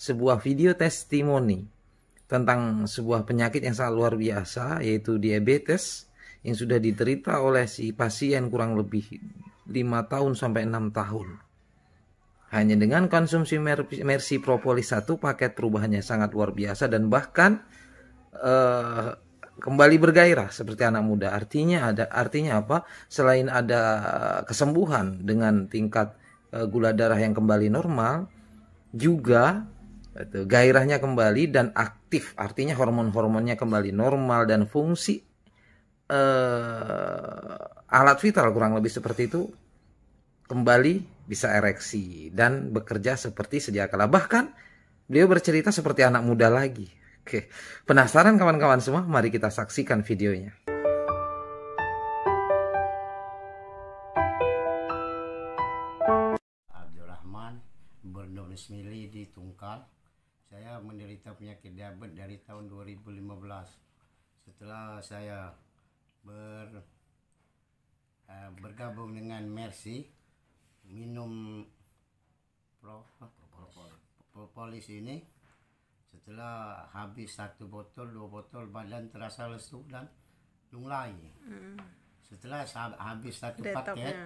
sebuah video testimoni tentang sebuah penyakit yang sangat luar biasa yaitu diabetes yang sudah diterita oleh si pasien kurang lebih 5 tahun sampai 6 tahun. Hanya dengan konsumsi propolis satu paket perubahannya sangat luar biasa dan bahkan uh, kembali bergairah seperti anak muda. Artinya ada artinya apa? Selain ada kesembuhan dengan tingkat uh, gula darah yang kembali normal, juga itu gairahnya kembali dan aktif, artinya hormon-hormonnya kembali normal dan fungsi eh, alat vital kurang lebih seperti itu kembali bisa ereksi dan bekerja seperti sedia kala. Bahkan beliau bercerita seperti anak muda lagi. Oke, penasaran kawan-kawan semua? Mari kita saksikan videonya. Abdurrahman Berdomisili di Tungkal, saya menderita penyakit diabetes dari tahun 2015 setelah saya ber uh, bergabung dengan Mercy minum pro propolis ini setelah habis satu botol dua botol badan terasa lesu dan lunglai hmm. setelah habis satu Detoknya. paket ya.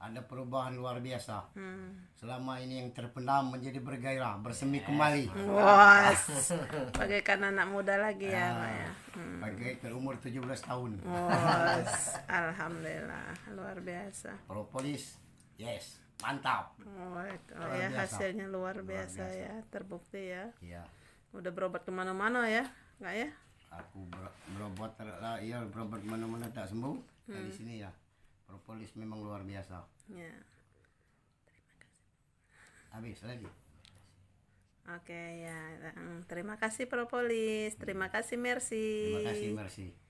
ada perubahan luar biasa. Hmm. Selama ini yang terpendam menjadi bergairah, bersemi yes. kembali. Was. Bagaikan anak muda lagi ya, uh, ya. Ah, hmm. Bagaikan umur 17 tahun. Was. Alhamdulillah, luar biasa. Propolis. Yes, mantap. Oh, Luar ya biasa. hasilnya luar biasa, luar biasa ya, terbukti ya. Iya. Udah berobat kemana mana ya, enggak ya? Aku berobat lah eh, iya berobat mana-mana tak sembuh hmm. nah, di hmm. sini ya propolis memang luar biasa ya terima kasih habis lagi oke okay, ya terima kasih propolis terima kasih mercy terima kasih mercy